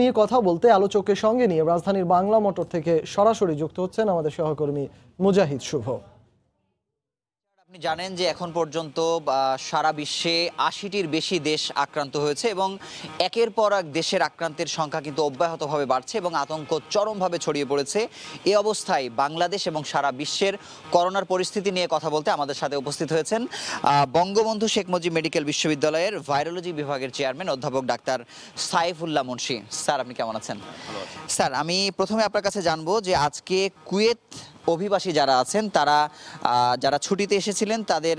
নিয়ে কথা বলতে আলোচকের সঙ্গে নিয়ে রাজধানীর বাংলা মোটর থেকে সরাসরি যুক্ত হচ্ছেন আমাদের সহকর্মী মুজাহিদ শুভ আপনি জানেন যে এখন পর্যন্ত সারা বিশ্বে আশিটির বেশি দেশ আক্রান্ত হয়েছে এবং একের পর এক দেশের আক্রান্তের সংখ্যা কিন্তু অব্যাহতভাবে বাড়ছে এবং আতঙ্ক চরমভাবে ছড়িয়ে পড়েছে এ অবস্থায় বাংলাদেশ এবং সারা বিশ্বের করোনার পরিস্থিতি নিয়ে কথা বলতে আমাদের সাথে উপস্থিত হয়েছেন বঙ্গবন্ধু শেখ মুজিব মেডিকেল বিশ্ববিদ্যালয়ের ভাইরোলজি বিভাগের চেয়ারম্যান অধ্যাপক ডাক্তার সাইফুল্লাহ মুন্সি স্যার আপনি কেমন আছেন স্যার আমি প্রথমে আপনার কাছে জানবো যে আজকে কুয়েত অভিবাসী যারা আছেন তারা যারা ছুটিতে এসেছিলেন তাদের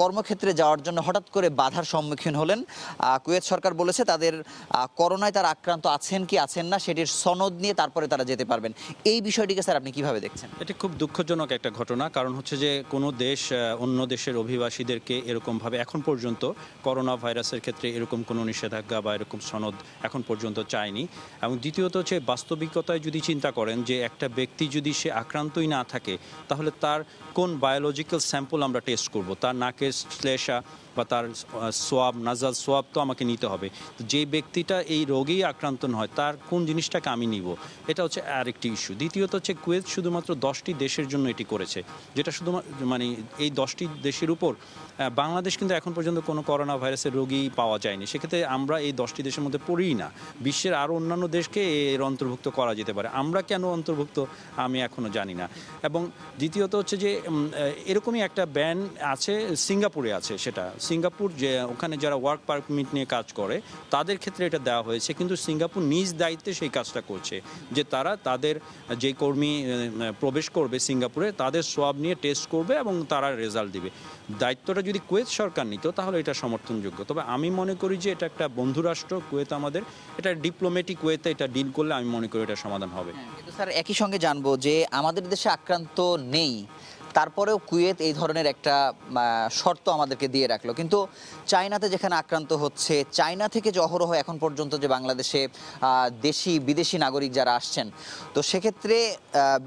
কর্মক্ষেত্রে যাওয়ার জন্য হঠাৎ করে বাধার সম্মুখীন হলেন কুয়েত সরকার বলেছে তাদের করোনায় তারা আক্রান্ত আছেন কি আছেন না সেটির সনদ নিয়ে তারপরে তারা যেতে পারবেন এই বিষয়টিকে স্যার আপনি কিভাবে দেখছেন এটি খুব দুঃখজনক একটা ঘটনা কারণ হচ্ছে যে কোনো দেশ অন্য দেশের অভিবাসীদেরকে এরকমভাবে এখন পর্যন্ত করোনা ভাইরাসের ক্ষেত্রে এরকম কোনো নিষেধাজ্ঞা বা এরকম সনদ এখন পর্যন্ত চায়নি এবং দ্বিতীয়ত হচ্ছে বাস্তবিকতায় যদি চিন্তা করেন যে একটা ব্যক্তি যদি সে আক্রান্ত সিদ্ধান্তই না থাকে তাহলে তার কোন বায়োলজিক্যাল স্যাম্পল আমরা টেস্ট করব তার নাকের শ্লেষা বা তার সোয়াব নাজাল সোয়াব তো আমাকে নিতে হবে তো যে ব্যক্তিটা এই রোগেই আক্রান্ত হয় তার কোন জিনিসটাকে আমি নিব এটা হচ্ছে আরেকটি ইস্যু দ্বিতীয়ত হচ্ছে কুয়েত শুধুমাত্র দশটি দেশের জন্য এটি করেছে যেটা শুধু মানে এই দশটি দেশের উপর বাংলাদেশ কিন্তু এখন পর্যন্ত কোনো করোনা ভাইরাসের রোগী পাওয়া যায়নি সেক্ষেত্রে আমরা এই দশটি দেশের মধ্যে পড়িই না বিশ্বের আরও অন্যান্য দেশকে এর অন্তর্ভুক্ত করা যেতে পারে আমরা কেন অন্তর্ভুক্ত আমি এখনও জানি না এবং দ্বিতীয়ত হচ্ছে যে এরকমই একটা ব্যান আছে সিঙ্গাপুরে আছে সেটা সিঙ্গাপুর যে ওখানে যারা ওয়ার্ক পারমিট নিয়ে কাজ করে তাদের ক্ষেত্রে এটা দেওয়া হয়েছে কিন্তু সিঙ্গাপুর নিজ দায়িত্বে সেই কাজটা করছে যে তারা তাদের যে কর্মী প্রবেশ করবে সিঙ্গাপুরে তাদের সব নিয়ে টেস্ট করবে এবং তারা রেজাল্ট দিবে দায়িত্বটা যদি কুয়েত সরকার নিত তাহলে এটা সমর্থনযোগ্য তবে আমি মনে করি যে এটা একটা বন্ধুরাষ্ট্র কুয়েত আমাদের এটা ডিপ্লোমেটিক ওয়েতে এটা ডিল করলে আমি মনে করি এটা সমাধান হবে হ্যাঁ, স্যার একই সঙ্গে জানবো যে আমাদের দেশে আক্রান্ত নেই তারপরেও কুয়েত এই ধরনের একটা শর্ত আমাদেরকে দিয়ে রাখলো কিন্তু চায়নাতে যেখানে আক্রান্ত হচ্ছে চায়না থেকে যে অহরহ এখন পর্যন্ত যে বাংলাদেশে দেশি বিদেশি নাগরিক যারা আসছেন তো সেক্ষেত্রে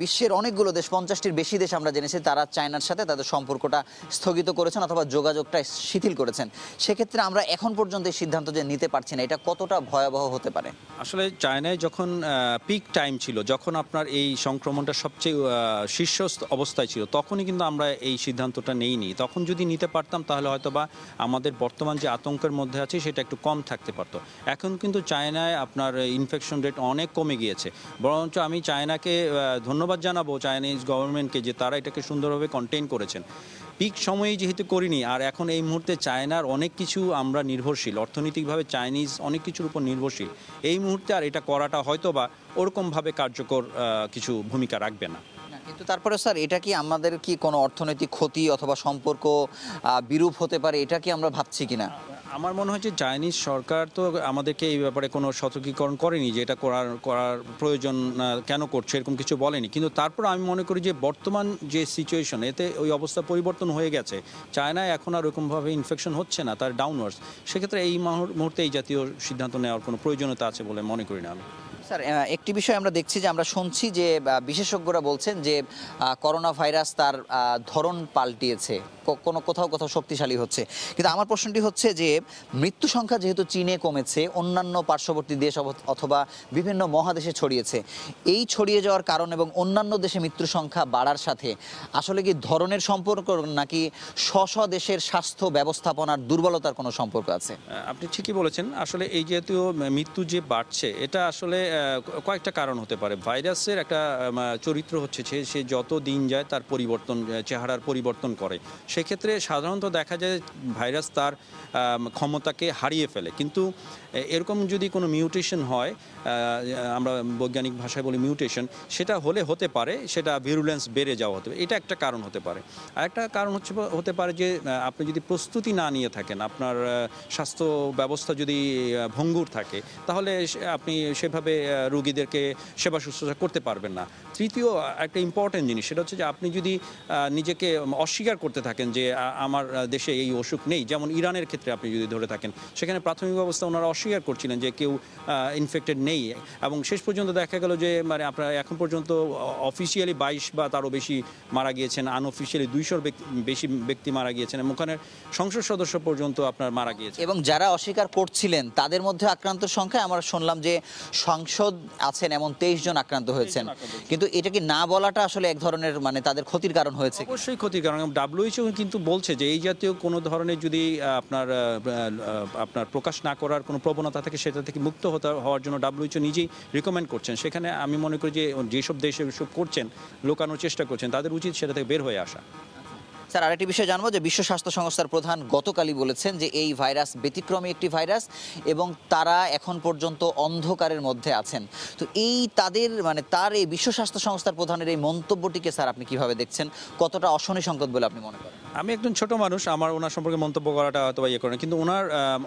বিশ্বের অনেকগুলো দেশ পঞ্চাশটির বেশি দেশ আমরা জেনেছি তারা চায়নার সাথে তাদের সম্পর্কটা স্থগিত করেছেন অথবা যোগাযোগটা শিথিল করেছেন সেক্ষেত্রে আমরা এখন পর্যন্ত এই সিদ্ধান্ত যে নিতে পারছি না এটা কতটা ভয়াবহ হতে পারে আসলে চায়নায় যখন পিক টাইম ছিল যখন আপনার এই সংক্রমণটা সবচেয়ে শীর্ষ অবস্থায় ছিল তখন তখনই কিন্তু আমরা এই সিদ্ধান্তটা নেইনি তখন যদি নিতে পারতাম তাহলে হয়তো বা আমাদের বর্তমান যে আতঙ্কের মধ্যে আছে সেটা একটু কম থাকতে পারতো এখন কিন্তু চায়নায় আপনার ইনফেকশন রেট অনেক কমে গিয়েছে বরঞ্চ আমি চায়নাকে ধন্যবাদ জানাবো চাইনিজ গভর্নমেন্টকে যে তারা এটাকে সুন্দরভাবে কন্টেন করেছেন পিক সময়ে যেহেতু করিনি আর এখন এই মুহূর্তে চায়নার অনেক কিছু আমরা নির্ভরশীল অর্থনৈতিকভাবে চাইনিজ অনেক কিছুর উপর নির্ভরশীল এই মুহূর্তে আর এটা করাটা হয়তো বা ওরকমভাবে কার্যকর কিছু ভূমিকা রাখবে না কিন্তু তারপরে স্যার এটা কি আমাদের কি কোনো অর্থনৈতিক ক্ষতি অথবা সম্পর্ক বিরূপ হতে পারে এটা কি আমরা ভাবছি কিনা আমার মনে হয় যে চাইনিজ সরকার তো আমাদেরকে এই ব্যাপারে কোনো সতর্কীকরণ করেনি যে এটা করার করার প্রয়োজন কেন করছে এরকম কিছু বলেনি কিন্তু তারপর আমি মনে করি যে বর্তমান যে সিচুয়েশন এতে ওই অবস্থা পরিবর্তন হয়ে গেছে চায়নায় এখন আর ওইরকমভাবে ইনফেকশন হচ্ছে না তার ডাউনওয়ার্স সেক্ষেত্রে এই মুহূর্তে এই জাতীয় সিদ্ধান্ত নেওয়ার কোনো প্রয়োজনীয়তা আছে বলে মনে করি না আমি স্যার একটি বিষয় আমরা দেখছি যে আমরা শুনছি যে বিশেষজ্ঞরা বলছেন যে করোনা ভাইরাস তার ধরন পাল্টিয়েছে কোনো কোথাও কোথাও শক্তিশালী হচ্ছে কিন্তু আমার প্রশ্নটি হচ্ছে যে মৃত্যু সংখ্যা যেহেতু চীনে কমেছে অন্যান্য পার্শ্ববর্তী দেশ অথবা বিভিন্ন মহাদেশে ছড়িয়েছে এই ছড়িয়ে যাওয়ার কারণ এবং অন্যান্য দেশে মৃত্যু সংখ্যা বাড়ার সাথে আসলে কি ধরনের সম্পর্ক নাকি স্ব স্ব দেশের স্বাস্থ্য ব্যবস্থাপনার দুর্বলতার কোনো সম্পর্ক আছে আপনি ঠিকই বলেছেন আসলে এই যেহেতু মৃত্যু যে বাড়ছে এটা আসলে কয়েকটা কারণ হতে পারে ভাইরাসের একটা চরিত্র হচ্ছে সে সে যত দিন যায় তার পরিবর্তন চেহারার পরিবর্তন করে সেক্ষেত্রে সাধারণত দেখা যায় ভাইরাস তার ক্ষমতাকে হারিয়ে ফেলে কিন্তু এরকম যদি কোনো মিউটেশন হয় আমরা বৈজ্ঞানিক ভাষায় বলি মিউটেশন সেটা হলে হতে পারে সেটা ভিরুলেন্স বেড়ে যাওয়া হতে পারে এটা একটা কারণ হতে পারে আরেকটা কারণ হচ্ছে হতে পারে যে আপনি যদি প্রস্তুতি না নিয়ে থাকেন আপনার স্বাস্থ্য ব্যবস্থা যদি ভঙ্গুর থাকে তাহলে আপনি সেভাবে রুগীদেরকে সেবা শুশ্রূষা করতে পারবেন না তৃতীয় একটা ইম্পর্টেন্ট জিনিস সেটা হচ্ছে যে আপনি যদি নিজেকে অস্বীকার করতে থাকেন যে আমার দেশে এই অসুখ নেই যেমন ইরানের ক্ষেত্রে আপনি যদি ধরে থাকেন সেখানে প্রাথমিক অবস্থা ওনারা অস্বীকার করছিলেন যে কেউ ইনফেক্টেড নেই এবং শেষ পর্যন্ত দেখা গেল যে মানে আপনার এখন পর্যন্ত অফিসিয়ালি বাইশ বা তারও বেশি মারা গিয়েছেন আনঅফিসিয়ালি দুইশোর বেশি ব্যক্তি মারা গিয়েছেন এবং ওখানে সংসদ সদস্য পর্যন্ত আপনার মারা গিয়েছে এবং যারা অস্বীকার করছিলেন তাদের মধ্যে আক্রান্ত সংখ্যায় আমরা শুনলাম যে সংসদ সাংসদ আছেন এমন তেইশ জন আক্রান্ত হয়েছেন কিন্তু এটা কি না বলাটা আসলে এক ধরনের মানে তাদের ক্ষতির কারণ হয়েছে অবশ্যই ক্ষতির কারণ ডাব্লিউএইচও কিন্তু বলছে যে এই জাতীয় কোনো ধরনের যদি আপনার আপনার প্রকাশ না করার কোনো প্রবণতা থাকে সেটা থেকে মুক্ত হতে হওয়ার জন্য ডাব্লিউএইচও নিজেই রিকমেন্ড করছেন সেখানে আমি মনে করি যে যেসব দেশে এসব করছেন লোকানোর চেষ্টা করছেন তাদের উচিত সেটা থেকে বের হয়ে আসা স্যার আরেকটি বিষয় জানবো যে বিশ্ব স্বাস্থ্য সংস্থার প্রধান গতকালই বলেছেন যে এই ভাইরাস ব্যতিক্রমী একটি ভাইরাস এবং তারা এখন পর্যন্ত অন্ধকারের মধ্যে আছেন তো এই তাদের মানে তার এই বিশ্ব স্বাস্থ্য সংস্থার প্রধানের এই মন্তব্যটিকে স্যার আপনি কিভাবে দেখছেন কতটা অশনি সংকট বলে আপনি মনে করেন আমি একজন ছোট মানুষ আমার ওনার সম্পর্কে মন্তব্য করাটা হয়তো ইয়ে করেন কিন্তু ওনার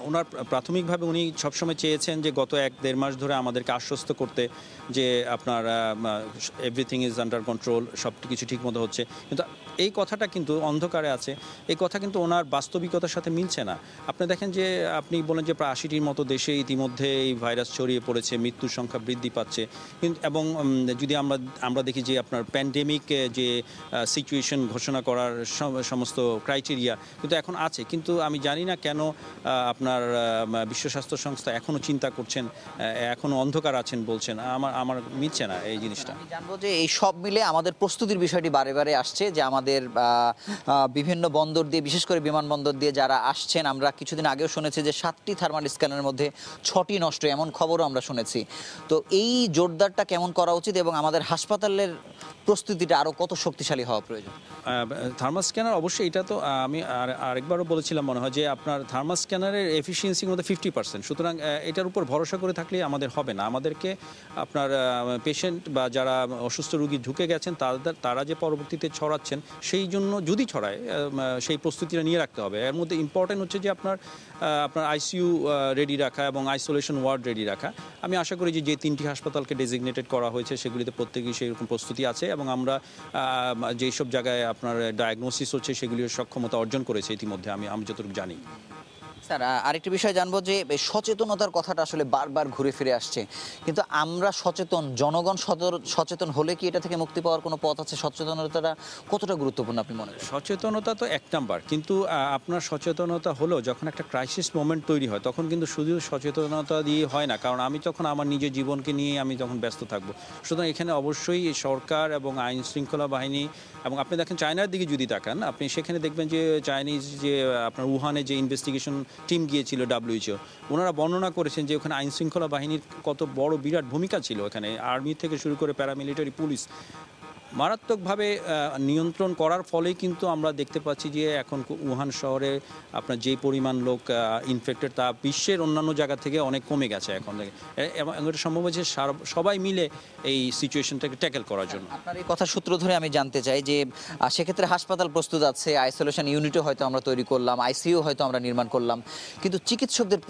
ওনার প্রাথমিকভাবে উনি সবসময় চেয়েছেন যে গত এক দেড় মাস ধরে আমাদেরকে আশ্বস্ত করতে যে আপনার এভরিথিং ইজ আন্ডার কন্ট্রোল সব কিছু ঠিক মতো হচ্ছে কিন্তু এই কথাটা কিন্তু অন্ধকারে আছে এই কথা কিন্তু ওনার বাস্তবিকতার সাথে মিলছে না আপনি দেখেন যে আপনি বলেন যে প্রায় আশিটির মতো দেশে ইতিমধ্যে এই ভাইরাস ছড়িয়ে পড়েছে মৃত্যুর সংখ্যা বৃদ্ধি পাচ্ছে কিন্তু এবং যদি আমরা আমরা দেখি যে আপনার প্যান্ডেমিক যে সিচুয়েশন ঘোষণা করার সমস্ত ক্রাইটেরিয়া কিন্তু এখন আছে কিন্তু আমি জানি না কেন আপনার বিশ্ব স্বাস্থ্য সংস্থা এখনও চিন্তা করছেন এখনও অন্ধকার আছেন বলছেন আমার আমার মিলছে না এই জিনিসটা জানবো যে এই সব মিলে আমাদের প্রস্তুতির বিষয়টি বারে বারে আসছে যে আমাদের আমাদের বিভিন্ন বন্দর দিয়ে বিশেষ করে বিমানবন্দর দিয়ে যারা আসছেন আমরা কিছুদিন আগেও শুনেছি যে সাতটি থার্মাল স্ক্যানের মধ্যে ছটি নষ্ট এমন খবরও আমরা শুনেছি তো এই জোরদারটা কেমন করা উচিত এবং আমাদের হাসপাতালের প্রস্তুতিটা আরও কত শক্তিশালী হওয়া প্রয়োজন থার্মাল স্ক্যানার অবশ্যই এটা তো আমি আরেকবারও বলেছিলাম মনে হয় যে আপনার থার্মাল স্ক্যানারের এফিসিয়েন্সির মধ্যে ফিফটি পার্সেন্ট সুতরাং এটার উপর ভরসা করে থাকলে আমাদের হবে না আমাদেরকে আপনার পেশেন্ট বা যারা অসুস্থ রুগী ঢুকে গেছেন তাদের তারা যে পরবর্তীতে ছড়াচ্ছেন সেই জন্য যদি ছড়ায় সেই প্রস্তুতিটা নিয়ে রাখতে হবে এর মধ্যে ইম্পর্টেন্ট হচ্ছে যে আপনার আপনার আইসিইউ রেডি রাখা এবং আইসোলেশন ওয়ার্ড রেডি রাখা আমি আশা করি যে তিনটি হাসপাতালকে ডেজিগনেটেড করা হয়েছে সেগুলিতে প্রত্যেকেই সেরকম প্রস্তুতি আছে এবং আমরা যেসব জায়গায় আপনার ডায়াগনোসিস হচ্ছে সেগুলির সক্ষমতা অর্জন করেছে ইতিমধ্যে আমি আমি যতটুকু জানি স্যার আরেকটি বিষয় জানবো যে সচেতনতার কথাটা আসলে বারবার ঘুরে ফিরে আসছে কিন্তু আমরা সচেতন জনগণ সচেতন হলে কি এটা থেকে মুক্তি পাওয়ার কোনো পথ আছে সচেতনতাটা কতটা গুরুত্বপূর্ণ আপনি মনে সচেতনতা তো এক নাম্বার কিন্তু আপনার সচেতনতা হলো যখন একটা ক্রাইসিস মোমেন্ট তৈরি হয় তখন কিন্তু শুধু সচেতনতা দিয়ে হয় না কারণ আমি তখন আমার নিজের জীবনকে নিয়ে আমি তখন ব্যস্ত থাকবো সুতরাং এখানে অবশ্যই সরকার এবং আইন শৃঙ্খলা বাহিনী এবং আপনি দেখেন চায়নার দিকে যদি তাকান আপনি সেখানে দেখবেন যে চাইনিজ যে আপনার উহানে যে ইনভেস্টিগেশন টিম গিয়েছিল ডাব্লিউএইচও ওনারা বর্ণনা করেছেন যে ওখানে আইনশৃঙ্খলা বাহিনীর কত বড় বিরাট ভূমিকা ছিল এখানে আর্মি থেকে শুরু করে প্যারামিলিটারি পুলিশ মারাত্মকভাবে নিয়ন্ত্রণ করার ফলেই কিন্তু আমরা দেখতে পাচ্ছি যে এখন উহান শহরে আপনার যে পরিমাণ লোক ইনফেক্টেড তা বিশ্বের অন্যান্য জায়গা থেকে অনেক কমে গেছে এখন থেকে এবং এটা সম্ভব হয়েছে সবাই মিলে এই সিচুয়েশনটাকে ট্যাকেল করার জন্য আপনার এই কথা সূত্র ধরে আমি জানতে চাই যে সেক্ষেত্রে হাসপাতাল প্রস্তুত আছে আইসোলেশন ইউনিটও হয়তো আমরা তৈরি করলাম আইসিইউ হয়তো আমরা নির্মাণ করলাম কিন্তু চিকিৎসকদের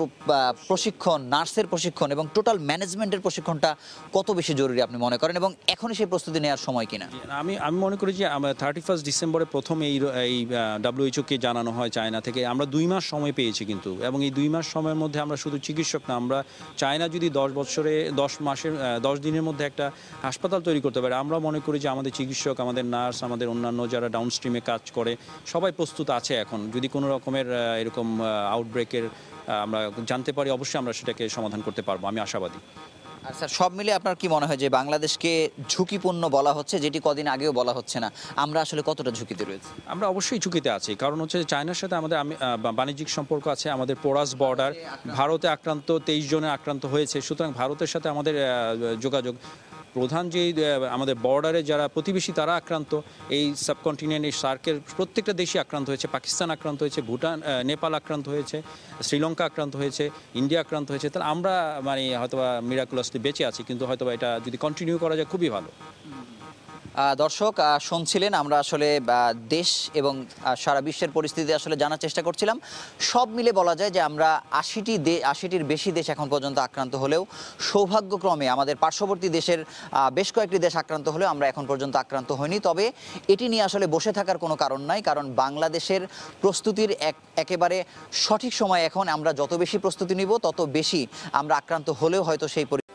প্রশিক্ষণ নার্সের প্রশিক্ষণ এবং টোটাল ম্যানেজমেন্টের প্রশিক্ষণটা কত বেশি জরুরি আপনি মনে করেন এবং এখনই সেই প্রস্তুতি নেওয়ার সময় কিনা না আমি আমি মনে করি যে থার্টি ফার্স্ট ডিসেম্বরে প্রথম এই এই ডাব্লিউএইচওকে জানানো হয় চায়না থেকে আমরা দুই মাস সময় পেয়েছি কিন্তু এবং এই দুই মাস সময়ের মধ্যে আমরা শুধু চিকিৎসক না আমরা চায়না যদি দশ বছরে দশ মাসের দশ দিনের মধ্যে একটা হাসপাতাল তৈরি করতে পারে আমরা মনে করি যে আমাদের চিকিৎসক আমাদের নার্স আমাদের অন্যান্য যারা ডাউন স্ট্রিমে কাজ করে সবাই প্রস্তুত আছে এখন যদি কোনো রকমের এরকম আউটব্রেকের আমরা জানতে পারি অবশ্যই আমরা সেটাকে সমাধান করতে পারবো আমি আশাবাদী আর স্যার সব মিলে আপনার কি মনে হয় যে বাংলাদেশকে ঝুঁকিপূর্ণ বলা হচ্ছে যেটি কদিন আগেও বলা হচ্ছে না আমরা আসলে কতটা ঝুঁকিতে রয়েছে আমরা অবশ্যই ঝুঁকিতে আছি কারণ হচ্ছে চায়নার সাথে আমাদের বাণিজ্যিক সম্পর্ক আছে আমাদের পোরাস বর্ডার ভারতে আক্রান্ত তেইশ জনে আক্রান্ত হয়েছে সুতরাং ভারতের সাথে আমাদের যোগাযোগ প্রধান যে আমাদের বর্ডারে যারা প্রতিবেশী তারা আক্রান্ত এই সাবকন্টিনেন্ট এই সার্কের প্রত্যেকটা দেশই আক্রান্ত হয়েছে পাকিস্তান আক্রান্ত হয়েছে ভুটান নেপাল আক্রান্ত হয়েছে শ্রীলঙ্কা আক্রান্ত হয়েছে ইন্ডিয়া আক্রান্ত হয়েছে তাহলে আমরা মানে হয়তোবা মিরাকুলাসলি বেঁচে আছি কিন্তু হয়তোবা এটা যদি কন্টিনিউ করা যায় খুবই ভালো দর্শক শুনছিলেন আমরা আসলে দেশ এবং সারা বিশ্বের পরিস্থিতি আসলে জানার চেষ্টা করছিলাম সব মিলে বলা যায় যে আমরা আশিটি দে আশিটির বেশি দেশ এখন পর্যন্ত আক্রান্ত হলেও সৌভাগ্যক্রমে আমাদের পার্শ্ববর্তী দেশের বেশ কয়েকটি দেশ আক্রান্ত হলেও আমরা এখন পর্যন্ত আক্রান্ত হইনি তবে এটি নিয়ে আসলে বসে থাকার কোনো কারণ নাই কারণ বাংলাদেশের প্রস্তুতির এক একেবারে সঠিক সময় এখন আমরা যত বেশি প্রস্তুতি নিব তত বেশি আমরা আক্রান্ত হলেও হয়তো সেই